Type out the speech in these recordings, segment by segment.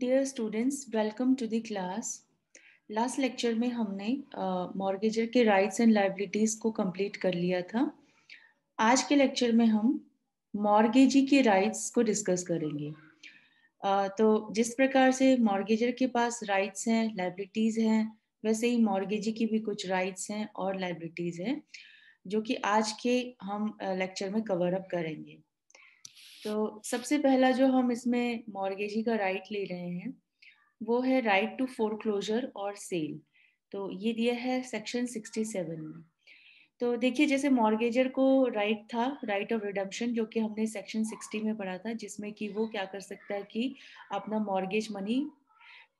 dear students welcome to the class last lecture में हमने mortgagor uh, के rights and liabilities को complete कर लिया था आज के लेक्चर में हम मॉर्गेजी के राइट्स को डिस्कस करेंगे uh, तो जिस प्रकार से मॉर्गेजर के पास राइट्स हैं लाइबिलिटीज हैं वैसे ही मॉर्गेजी की भी कुछ राइट्स हैं और लाइबिलिटीज हैं जो कि आज के हम लेक्चर में कवर अप करेंगे तो सबसे पहला जो हम इसमें मॉर्गेजी का राइट ले रहे हैं वो है राइट टू फोर क्लोजर और सेल तो ये दिया है सेक्शन 67 में तो देखिए जैसे मॉर्गेजर को राइट था राइट ऑफ रिडम्पशन जो कि हमने सेक्शन 60 में पढ़ा था जिसमें कि वो क्या कर सकता है कि अपना मॉर्गेज मनी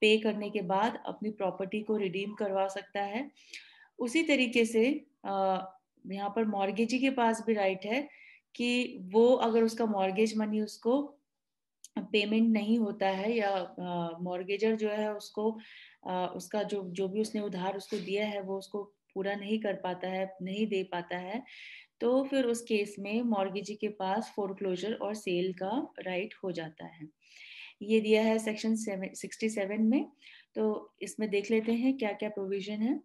पे करने के बाद अपनी प्रॉपर्टी को रिडीम करवा सकता है उसी तरीके से यहाँ पर मॉर्गेजी के पास भी राइट है कि वो अगर उसका मॉर्गेज मनी उसको पेमेंट नहीं होता है या मॉर्गेजर जो है उसको आ, उसका जो जो भी उसने उधार उसको दिया है वो उसको पूरा नहीं कर पाता है नहीं दे पाता है तो फिर उस केस में मॉर्गेजी के पास फोरक्लोजर और सेल का राइट हो जाता है ये दिया है सेक्शन सिक्सटी सेवन में तो इसमें देख लेते हैं क्या क्या प्रोविजन है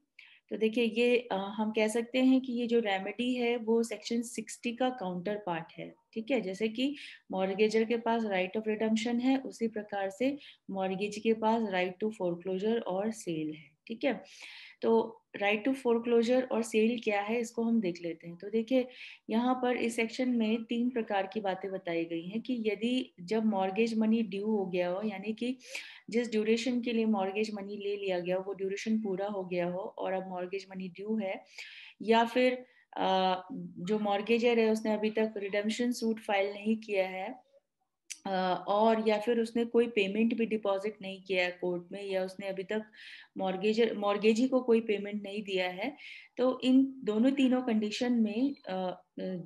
तो देखिए ये आ, हम कह सकते हैं कि ये जो रेमेडी है वो सेक्शन 60 का काउंटर पार्ट है ठीक है जैसे कि मॉर्गेजर के पास राइट ऑफ रिडम्पशन है उसी प्रकार से मॉर्गेज के पास राइट टू फोरक्लोजर और सेल है ठीक है तो राइट टू फोरक्लोजर और सेल क्या है इसको हम देख लेते हैं तो देखिए यहाँ पर इस सेक्शन में तीन प्रकार की बातें बताई गई हैं कि यदि जब मॉर्गेज मनी ड्यू हो गया हो यानी कि जिस ड्यूरेशन के लिए मॉर्गेज मनी ले लिया गया हो वो ड्यूरेशन पूरा हो गया हो और अब मॉर्गेज मनी ड्यू है या फिर जो मॉर्गेजर है उसने अभी तक रिडम्शन सूट फाइल नहीं किया है और या फिर उसने कोई पेमेंट भी डिपॉजिट नहीं किया है कोर्ट में या उसने अभी तक मॉर्गेज मॉर्गेजी को कोई पेमेंट नहीं दिया है तो इन दोनों तीनों कंडीशन में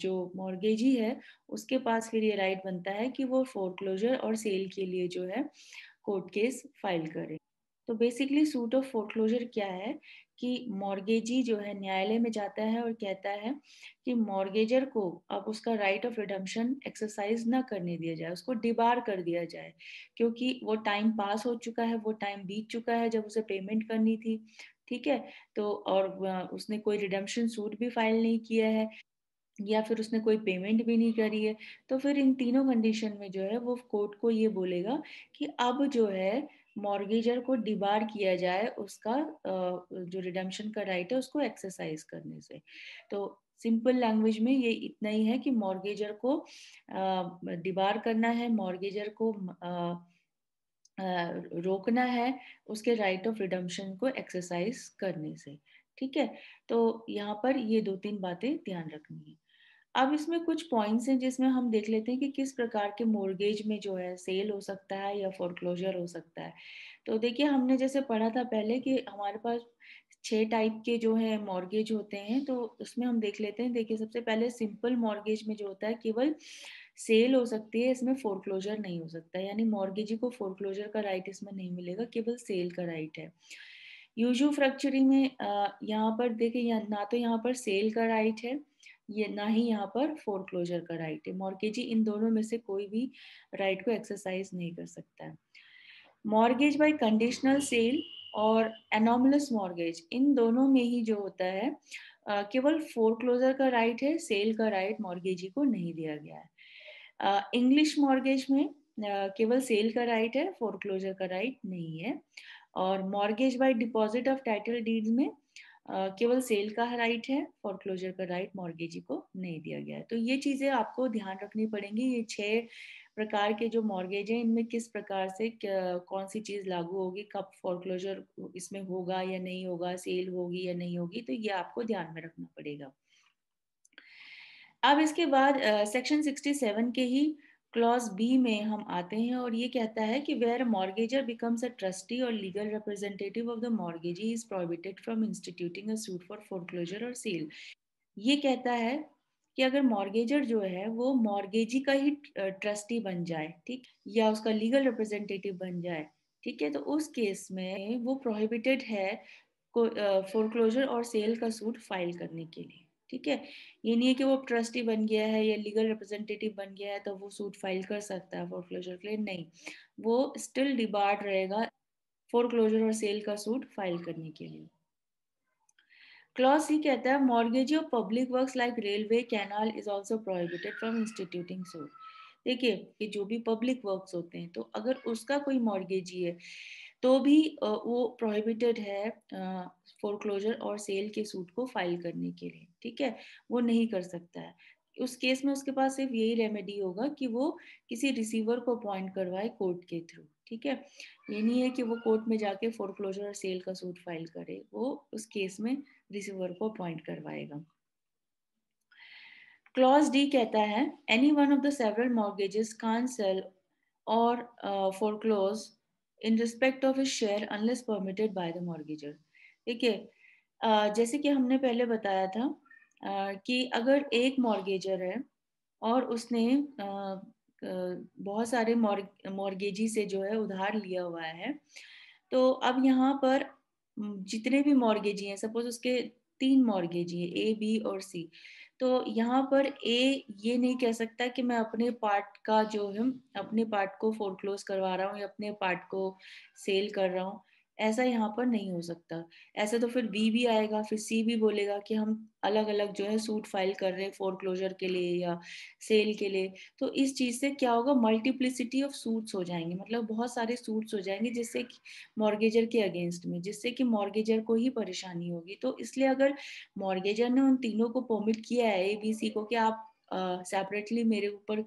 जो मॉर्गेजी है उसके पास फिर ये राइट बनता है कि वो फोरक्लोजर और सेल के लिए जो है कोर्ट केस फाइल करे तो बेसिकली सूट ऑफ फोर्कलोजर क्या है कि मॉर्गेजी जो है न्यायालय में जाता है और कहता है कि मॉर्गेजर को अब उसका राइट ऑफ रिडम्पशन एक्सरसाइज ना करने दिया जाए उसको डिबार कर दिया जाए क्योंकि वो टाइम पास हो चुका है वो टाइम बीत चुका है जब उसे पेमेंट करनी थी ठीक है तो और उसने कोई रिडम्पशन सूट भी फाइल नहीं किया है या फिर उसने कोई पेमेंट भी नहीं करी है तो फिर इन तीनों कंडीशन में जो है वो कोर्ट को ये बोलेगा कि अब जो है मॉर्गेजर को डिबार किया जाए उसका जो रिडम्शन का राइट है उसको एक्सरसाइज करने से तो सिंपल लैंग्वेज में ये इतना ही है कि मॉर्गेजर को डिबार करना है मॉर्गेजर को रोकना है उसके राइट ऑफ रिडम्शन को एक्सरसाइज करने से ठीक है तो यहाँ पर ये दो तीन बातें ध्यान रखनी है अब इसमें कुछ पॉइंट्स हैं जिसमें हम देख लेते हैं कि किस प्रकार के मोर्गेज में जो है सेल हो सकता है या फोरक्लोजर हो सकता है तो देखिए हमने जैसे पढ़ा था पहले कि हमारे पास छः टाइप के जो है मॉर्गेज होते हैं तो उसमें हम देख लेते हैं देखिए सबसे पहले सिंपल मॉर्गेज में जो होता है केवल सेल हो सकती है इसमें फोरक्लोजर नहीं हो सकता यानी मॉर्गेजी को फोरक्लोजर का राइट इसमें नहीं मिलेगा केवल सेल का राइट है यूजू फ्रैक्चरी में यहाँ पर देखिए ना तो यहाँ पर सेल का राइट है ये ना ही यहाँ पर फोर क्लोजर का राइट है मॉर्गेजी इन दोनों में से कोई भी राइट को एक्सरसाइज नहीं कर सकता है मॉर्गेज बाय कंडीशनल सेल और एनोमलस मॉर्गेज इन दोनों में ही जो होता है केवल फोर क्लोजर का राइट है सेल का राइट मॉर्गेजी को नहीं दिया गया है इंग्लिश मॉर्गेज में केवल सेल का राइट है फोर क्लोजर का राइट नहीं है और mortgage by deposit of title deeds में केवल सेल का राइट है फॉर क्लोजर का राइट मॉर्गेजी को नहीं दिया गया है तो ये चीजें आपको ध्यान रखनी पड़ेंगी ये छह प्रकार के जो मॉर्गेज हैं इनमें किस प्रकार से क्या, कौन सी चीज लागू होगी कब फॉरक्लोजर इसमें होगा या नहीं होगा सेल होगी या नहीं होगी तो ये आपको ध्यान में रखना पड़ेगा अब इसके बाद सेक्शन सिक्सटी सेवन के ही uh, क्लॉज बी में हम आते हैं और ये कहता है कि where mortgagor becomes a trustee और legal representative of the mortgagee is prohibited from instituting a suit for foreclosure और सेल ये कहता है कि अगर मॉर्गेजर जो है वो मॉर्गेजी का ही ट्रस्टी बन जाए ठीक या उसका लीगल रिप्रेजेंटेटिव बन जाए ठीक है तो उस केस में वो प्रोहिबिटेड है फोरक्लोजर और सेल का सूट फाइल करने के लिए ठीक है ये नहीं है कि वो ट्रस्टी बन गया है या लीगल रिप्रेजेंटेटिव बन गया है तो वो सूट फाइल कर सकता है फोर क्लोजर के लिए नहीं वो स्टिल डिबार्ड रहेगा फोर क्लोजर और सेल का सूट फाइल करने के लिए क्लॉज ही कहता है mortgage of public works like railway canal is also prohibited from instituting suit देखिए कि जो भी पब्लिक वर्क्स होते हैं तो अगर उसका कोई मॉर्गेज ही है तो भी वो प्रोहिबिटेड है फोर क्लोजर और सेल के सूट को फाइल करने के लिए ठीक है वो नहीं कर सकता है उस केस में उसके पास सिर्फ यही रेमेडी होगा कि वो किसी रिसीवर को अपॉइंट करवाए कोर्ट के थ्रू ठीक है ये नहीं है कि वो कोर्ट में जाके फोरक्लोजर और सेल का सूट फाइल करे वो उस केस में रिसीवर को अपॉइंट करवाएगा क्लॉज डी कहता है any one of the several mortgages can sale और foreclose in respect of his share unless permitted by the mortgagor ठीक है जैसे कि हमने पहले बताया था कि अगर एक मॉर्गेजर है और उसने बहुत सारे मॉर्गेजी से जो है उधार लिया हुआ है तो अब यहाँ पर जितने भी मॉर्गेजी हैं सपोज उसके तीन मॉर्गेजी हैं ए बी और सी तो यहाँ पर ए ये नहीं कह सकता कि मैं अपने पार्ट का जो है अपने पार्ट को फोरक्लोज करवा रहा हूँ या अपने पार्ट को सेल कर रहा हूँ ऐसा यहाँ पर नहीं हो सकता ऐसा तो फिर बी भी आएगा फिर सी भी बोलेगा कि हम अलग अलग जो है सूट फाइल कर रहे हैं फोर क्लोजर के लिए या सेल के लिए तो इस चीज़ से क्या होगा मल्टीप्लिसिटी ऑफ सूट्स हो जाएंगे मतलब बहुत सारे सूट्स हो जाएंगे जिससे कि मॉर्गेजर के अगेंस्ट में जिससे कि मॉर्गेजर को ही परेशानी होगी तो इसलिए अगर मॉर्गेजर ने उन तीनों को परमिट किया है ए बी सी को कि आप सेपरेटली मेरे ऊपर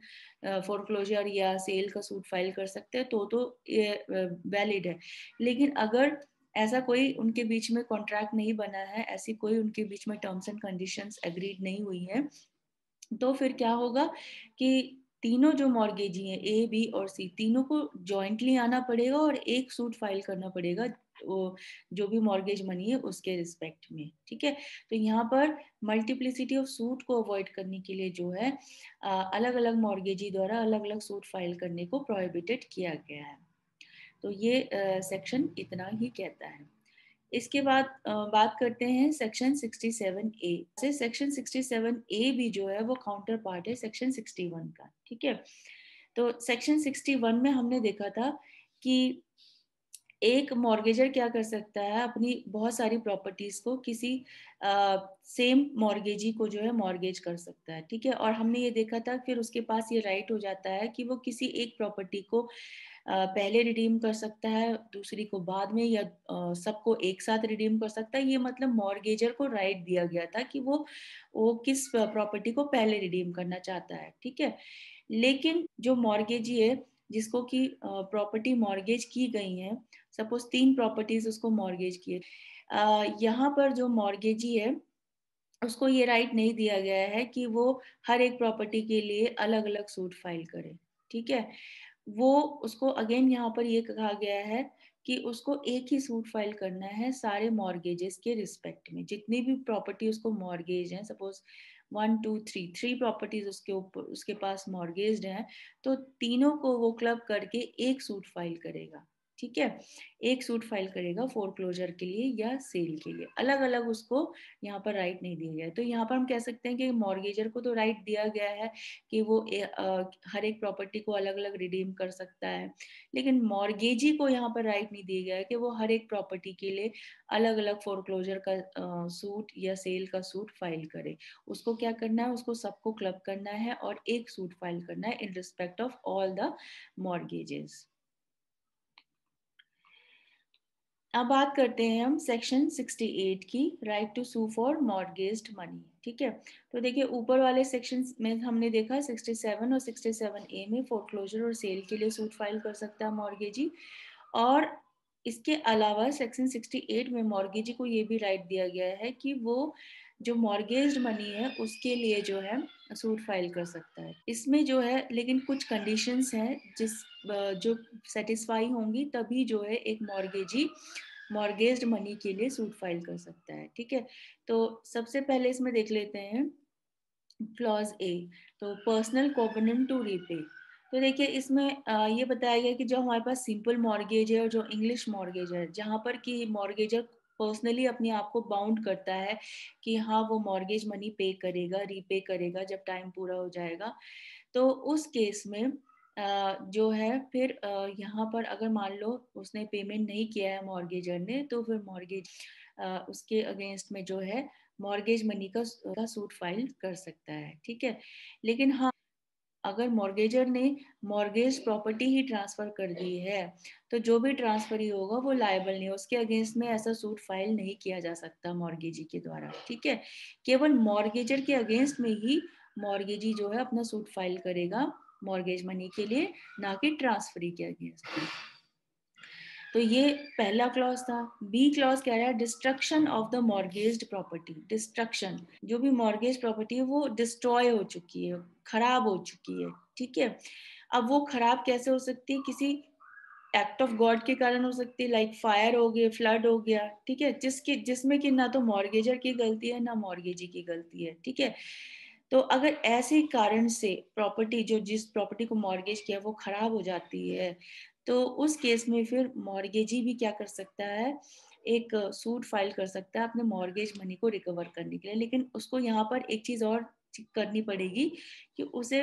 फोर क्लोजर या सेल का सूट फाइल कर सकते हैं तो तो ये वैलिड है लेकिन अगर ऐसा कोई उनके बीच में कॉन्ट्रैक्ट नहीं बना है ऐसी कोई उनके बीच में टर्म्स एंड कंडीशंस एग्रीड नहीं हुई है तो फिर क्या होगा कि तीनों जो मॉर्गेजी हैं ए बी और सी तीनों को जॉइंटली आना पड़ेगा और एक सूट फाइल करना पड़ेगा जो भी मॉर्गेज मनी है उसके रिस्पेक्ट में ठीक है तो यहाँ पर मल्टीप्लिसिटी ऑफ सूट को अवॉइड करने के लिए जो है अलग अलग मॉर्गेजी द्वारा अलग अलग सूट फाइल करने को प्रोहिबिटेड किया गया है तो ये सेक्शन इतना ही कहता है इसके बाद बात करते हैं सेक्शन 67 ए से सेक्शन 67 ए भी जो है वो काउंटर पार्ट है सेक्शन 61 का ठीक है तो सेक्शन 61 में हमने देखा था कि एक मॉर्गेजर क्या कर सकता है अपनी बहुत सारी प्रॉपर्टीज को किसी सेम मॉर्गेजी को जो है मॉर्गेज कर सकता है ठीक है और हमने ये देखा था फिर उसके पास ये राइट हो जाता है कि वो किसी एक प्रॉपर्टी को Uh, पहले रिडीम कर सकता है दूसरी को बाद में या uh, सबको एक साथ रिडीम कर सकता है ये मतलब मॉर्गेजर को राइट दिया गया था कि वो वो किस प्रॉपर्टी को पहले रिडीम करना चाहता है ठीक है लेकिन जो मॉर्गेजी है जिसको कि प्रॉपर्टी मॉर्गेज की गई है सपोज तीन प्रॉपर्टीज उसको मॉर्गेज किए यहाँ पर जो मॉर्गेजी है उसको ये राइट नहीं दिया गया है कि वो हर एक प्रॉपर्टी के लिए अलग अलग सूट फाइल करे ठीक है वो उसको अगेन यहाँ पर ये कहा गया है कि उसको एक ही सूट फाइल करना है सारे मॉर्गेजेस के रिस्पेक्ट में जितनी भी प्रॉपर्टी उसको मॉर्गेज है suppose one two three three properties उसके ऊपर उसके पास मॉर्गेज हैं तो तीनों को वो क्लब करके एक सूट फाइल करेगा ठीक है एक सूट फाइल करेगा फोर क्लोजर के लिए या सेल के लिए अलग अलग उसको यहाँ पर राइट नहीं दिया गया तो यहाँ पर हम कह सकते हैं कि मॉर्गेजर को तो राइट दिया गया है कि वो ए, आ, हर एक प्रॉपर्टी को अलग अलग रिडीम कर सकता है लेकिन मॉर्गेजी को यहाँ पर राइट नहीं दिया गया है कि वो हर एक प्रॉपर्टी के लिए अलग अलग फोर क्लोजर का आ, सूट या सेल का सूट फाइल करे उसको क्या करना है उसको सबको क्लब करना है और एक सूट फाइल करना है in respect of all the mortgages अब बात करते हैं हम सेक्शन 68 की right to sue for mortgage money ठीक है तो देखिए ऊपर वाले सेक्शन में हमने देखा 67 और 67 ए में फोरक्लोजर और सेल के लिए सूट फाइल कर सकता है मॉर्गेजी और इसके अलावा सेक्शन 68 में मॉर्गेजी को ये भी राइट दिया गया है कि वो जो मॉर्गेज मनी है उसके लिए जो है सूट फाइल कर सकता है इसमें जो है लेकिन कुछ कंडीशंस हैं जिस जो सेटिस्फाई होंगी तभी जो है एक मॉर्गेजी मॉर्गेज मनी के लिए सूट फाइल कर सकता है ठीक है तो सबसे पहले इसमें देख लेते हैं क्लॉज ए तो पर्सनल कोवनेंट टू रीपे तो देखिए इसमें ये बताया गया कि जो हमारे पास सिंपल मॉर्गेज है और जो इंग्लिश मॉर्गेज है जहाँ पर कि मॉर्गेजर पर्सनली अपने आप को बाउंड करता है कि हाँ वो मॉर्गेज मनी पे करेगा रीपे करेगा जब टाइम पूरा हो जाएगा तो उस केस में जो है फिर यहाँ पर अगर मान लो उसने पेमेंट नहीं किया है मॉर्गेजर ने तो फिर मॉर्गेज उसके अगेंस्ट में जो है मॉर्गेज मनी का, का सूट फाइल कर सकता है ठीक है लेकिन हाँ अगर मॉर्गेजर ने मॉर्गेज प्रॉपर्टी ही ट्रांसफर कर दी है तो जो भी ट्रांसफर ही होगा वो लायबल नहीं है उसके अगेंस्ट में ऐसा सूट फाइल नहीं किया जा सकता मॉर्गेजी के द्वारा ठीक है केवल मॉर्गेजर के अगेंस्ट में ही मॉर्गेजी जो है अपना सूट फाइल करेगा मॉर्गेज मनी के लिए ना कि ट्रांसफरी के अगेंस्ट तो ये पहला क्लॉज था बी क्लॉज कह रहा है destruction of the mortgage property destruction जो भी मॉर्गेज प्रॉपर्टी है वो डिस्ट्रॉय हो चुकी है खराब हो चुकी है ठीक है अब वो खराब कैसे हो सकती है किसी एक्ट ऑफ गॉड के कारण हो सकती है लाइक फायर हो गया फ्लड हो गया ठीक है जिसकी जिसमें कि ना तो मॉर्गेजर की गलती है ना मॉर्गेजी की गलती है ठीक है तो अगर ऐसे कारण से प्रॉपर्टी जो जिस प्रॉपर्टी को मॉर्गेज किया वो खराब हो जाती है तो उस केस में फिर मॉर्गेजी भी क्या कर सकता है एक सूट फाइल कर सकता है अपने मॉर्गेज मनी को रिकवर करने के लिए लेकिन उसको यहाँ पर एक चीज और करनी पड़ेगी कि उसे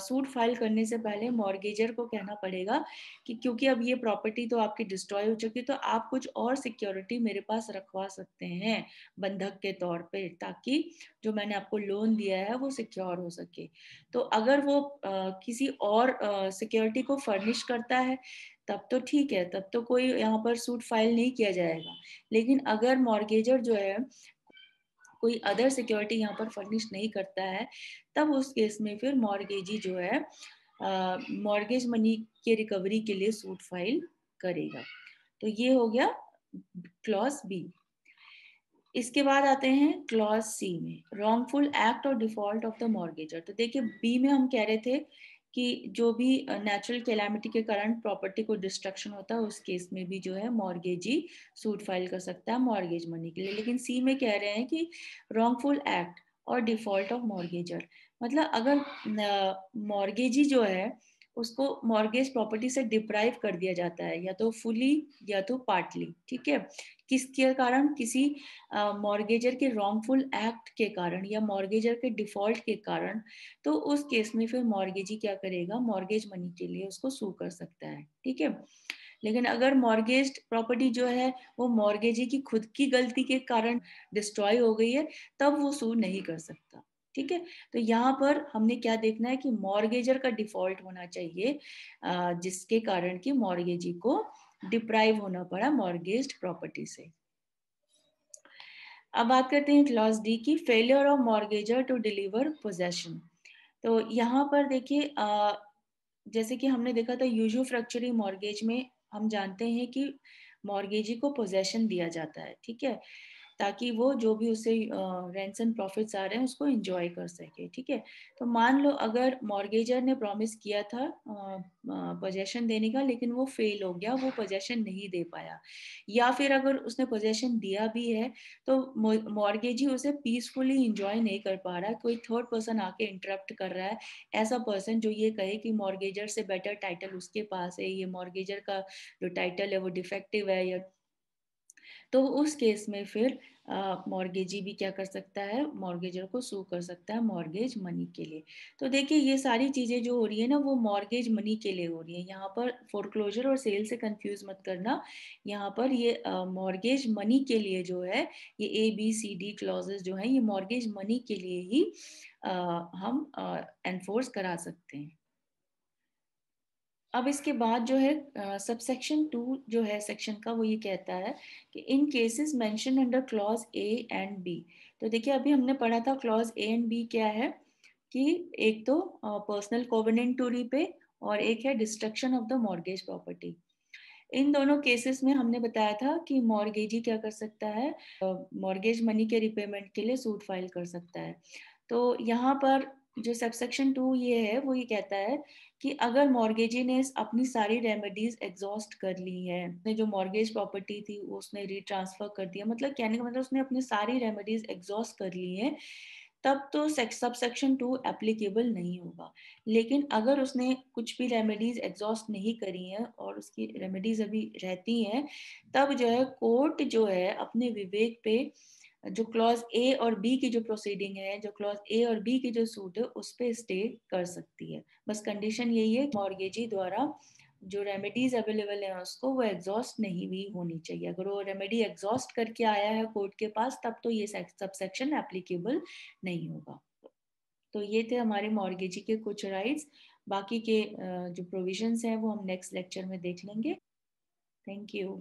सूट फाइल करने से पहले मॉर्गेजर को कहना पड़ेगा कि क्योंकि अब ये प्रॉपर्टी तो आपकी डिस्ट्रॉय हो चुकी है तो आप कुछ और सिक्योरिटी मेरे पास रखवा सकते हैं बंधक के तौर पे ताकि जो मैंने आपको लोन दिया है वो सिक्योर हो सके तो अगर वो आ, किसी और सिक्योरिटी को फर्निश करता है तब तो ठीक है तब तो कोई यहाँ पर सूट फाइल नहीं किया जाएगा लेकिन अगर मॉर्गेजर जो है कोई अदर सिक्योरिटी यहाँ पर फर्निश नहीं करता है तब उस केस में फिर मॉर्गेजी जो है मॉर्गेज मनी के रिकवरी के लिए सूट फाइल करेगा तो ये हो गया क्लॉज बी इसके बाद आते हैं क्लॉज सी में रॉन्गफुल एक्ट और डिफॉल्ट ऑफ द मॉर्गेजर तो देखिए बी में हम कह रहे थे कि जो भी नेचुरल कैलामिटी के कारण प्रॉपर्टी को डिस्ट्रक्शन होता है उस केस में भी जो है मॉर्गेजी सूट फाइल कर सकता है मॉर्गेज मनी के लिए लेकिन सी में कह रहे हैं कि रॉन्गफुल एक्ट और डिफॉल्ट ऑफ मॉर्गेजर मतलब अगर मॉर्गेजी जो है उसको मॉर्गेज प्रॉपर्टी से डिप्राइव कर दिया जाता है या तो फुली या तो पार्टली ठीक है किसके कारण किसी मॉर्गेजर के रॉन्गफुल एक्ट के कारण या मॉर्गेजर के डिफॉल्ट के कारण तो उस केस में फिर मॉर्गेजी क्या करेगा मॉर्गेज मनी के लिए उसको सू कर सकता है ठीक है लेकिन अगर मॉर्गेज प्रॉपर्टी जो है वो मॉर्गेजी की खुद की गलती के कारण डिस्ट्रॉय हो गई है तब वो सू नहीं कर सकता ठीक है तो यहाँ पर हमने क्या देखना है कि मॉर्गेजर का डिफॉल्ट होना चाहिए जिसके कारण कि मॉर्गेजी को डिप्राइव होना पड़ा मॉर्गेज प्रॉपर्टी से अब बात करते हैं क्लॉज डी की failure of mortgagor to deliver possession तो यहाँ पर देखिए जैसे कि हमने देखा था यूजो फ्रैक्चरी मॉर्गेज में हम जानते हैं कि मॉर्गेजी को पोजेशन दिया जाता है ठीक है ताकि वो जो भी उसे रेंट्स एंड प्रॉफिट्स आ रहे हैं उसको इंजॉय कर सके ठीक है तो मान लो अगर मॉर्गेजर ने प्रॉमिस किया था पोजेशन देने का लेकिन वो फेल हो गया वो पोजेशन नहीं दे पाया या फिर अगर उसने पोजेशन दिया भी है तो मॉर्गेजी उसे पीसफुली इंजॉय नहीं कर पा रहा है कोई थर्ड पर्सन आके इंटरप्ट कर रहा है ऐसा पर्सन जो ये कहे कि मॉर्गेजर से बेटर टाइटल उसके पास है ये मॉर्गेजर का जो टाइटल है वो डिफेक्टिव है या तो उस केस में फिर मॉर्गेजी भी क्या कर सकता है मॉर्गेजर को सू कर सकता है मॉर्गेज मनी के लिए तो देखिए ये सारी चीज़ें जो हो रही है ना वो मॉर्गेज मनी के लिए हो रही है यहाँ पर फोरक्लोजर और सेल से कंफ्यूज मत करना यहाँ पर ये मॉर्गेज मनी के लिए जो है ये A B C D clauses जो है ये मॉर्गेज मनी के लिए ही आ, हम एनफोर्स करा सकते हैं अब इसके बाद जो है सबसेक्शन टू जो है सेक्शन का वो ये कहता है कि in cases mentioned under clause A and B तो देखिए अभी हमने पढ़ा था क्लॉज ए एंड बी क्या है कि एक तो पर्सनल कोविनेंट टू पे और एक है destruction of the mortgage property इन दोनों केसेस में हमने बताया था कि मॉर्गेजी क्या कर सकता है मॉर्गेज मनी के रिपेमेंट के लिए सूट फाइल कर सकता है तो यहाँ पर जो सबसेक्शन टू ये है वो ये कहता है कि अगर मॉर्गेजी ने अपनी सारी रेमेडीज एग्जॉस्ट कर ली है ने जो मॉर्गेज प्रॉपर्टी थी उसने रिट्रांसफर कर दिया मतलब कहने का मतलब उसने अपनी सारी रेमेडीज एग्जॉस्ट कर ली है तब तो सबसेक्शन टू एप्लीकेबल नहीं होगा लेकिन अगर उसने कुछ भी रेमेडीज एग्जॉस्ट नहीं करी हैं और उसकी रेमेडीज अभी रहती हैं तब जो है कोर्ट जो है अपने विवेक पे जो क्लॉज ए और बी की जो प्रोसीडिंग है जो क्लॉज ए और बी की जो सूट है उस पर स्टे कर सकती है बस कंडीशन यही है मॉर्गेजी द्वारा जो रेमेडीज अवेलेबल है उसको वो एग्जॉस्ट नहीं भी होनी चाहिए अगर वो रेमेडी एग्जॉस्ट करके आया है कोर्ट के पास तब तो ये सबसेक्शन एप्लीकेबल नहीं होगा तो ये थे हमारे मॉर्गेजी के कुछ राइट्स बाकी के जो प्रोविजंस हैं वो हम नेक्स्ट लेक्चर में देख लेंगे थैंक यू